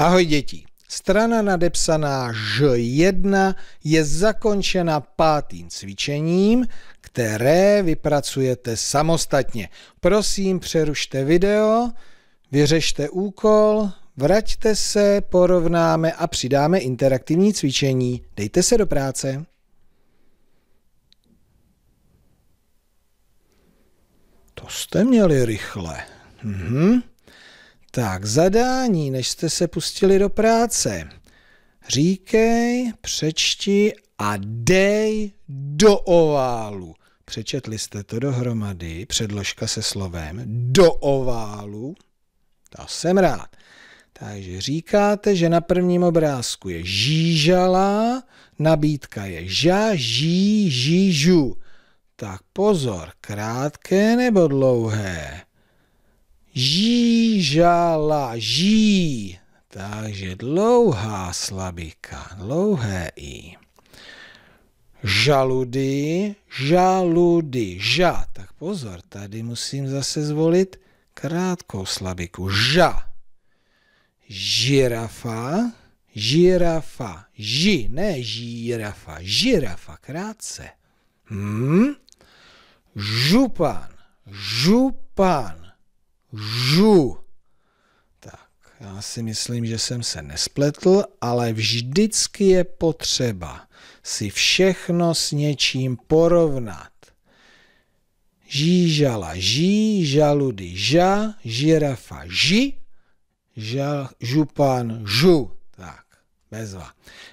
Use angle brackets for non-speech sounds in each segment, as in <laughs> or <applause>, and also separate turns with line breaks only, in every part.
Ahoj děti. Strana nadepsaná Ž1 je zakončena pátým cvičením, které vypracujete samostatně. Prosím, přerušte video, vyřešte úkol, vraťte se, porovnáme a přidáme interaktivní cvičení. Dejte se do práce. To jste měli rychle. Mhm. Tak, zadání, než jste se pustili do práce. Říkej, přečti a dej do oválu. Přečetli jste to dohromady, předložka se slovem do oválu. To jsem rád. Takže říkáte, že na prvním obrázku je žížala, nabídka je ža, ží, žížu. Tak pozor, krátké nebo dlouhé? Žížala, ží. Takže dlouhá slabika, dlouhé i. Žaludy, žaludy, ža. Tak pozor, tady musím zase zvolit krátkou slabiku. Ža. Žirafa, žirafa, ži, ne žirafa, žirafa, krátce. Hmm? Župan, župan, žu. Tak, já si myslím, že jsem se nespletl, ale vždycky je potřeba si všechno s něčím porovnat. Žížala ží, žaludy ža, žirafa ži, ža, župan žu. Tak, bezva.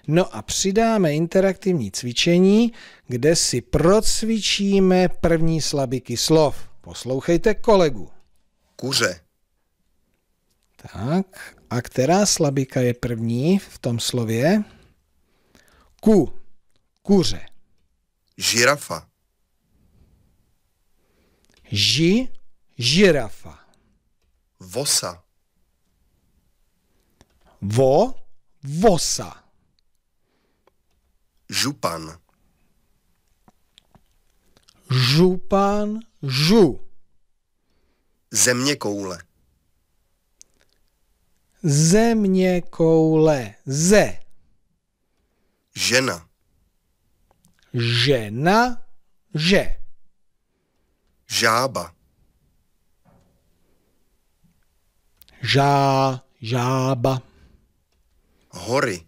No a přidáme interaktivní cvičení, kde si procvičíme první slabiky slov. Poslouchejte kolegu kuře. Tak, a která slabika je první v tom slově? Ku, kuře. Žirafa. Ži, žirafa. Vosa. Vo, vosa. Župan. Župan, žu. Země koule. Země koule. Ze. Žena. Žena. Že. Žába. Žá. Žába. Hory.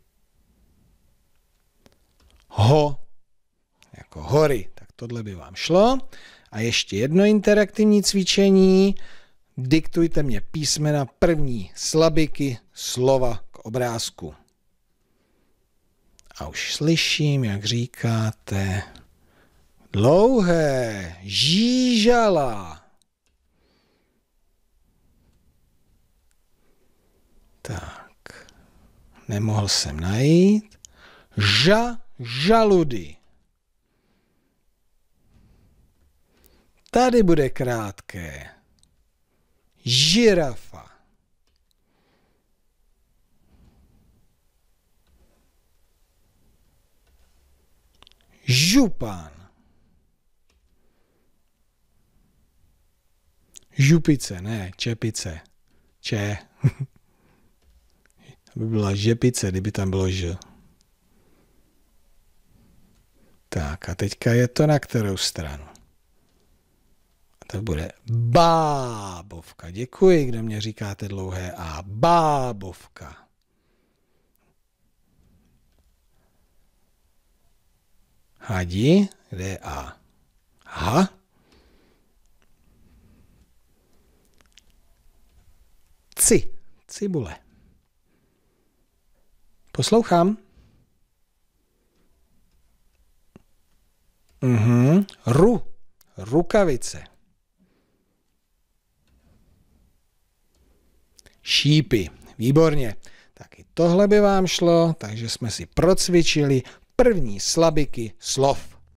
Ho. Jako hory. Tak tohle by vám šlo. A ještě jedno interaktivní cvičení. Diktujte mě písmena první slabiky slova k obrázku. A už slyším, jak říkáte dlouhé žížala. Tak, nemohl jsem najít. Ža žaludy. Tady bude krátké. Žirafa. Župan. Župice, ne, čepice. Če. <laughs> By byla žepice, kdyby tam bylo ž. Tak a teďka je to na kterou stranu? to bude bábovka. Děkuji, kdo mě říkáte dlouhé a bábovka. Hadi, kde je A? Ha? Ci, cibule. Poslouchám. Mhm. Ru, rukavice. šípy. Výborně. Tak i tohle by vám šlo, takže jsme si procvičili první slabiky slov.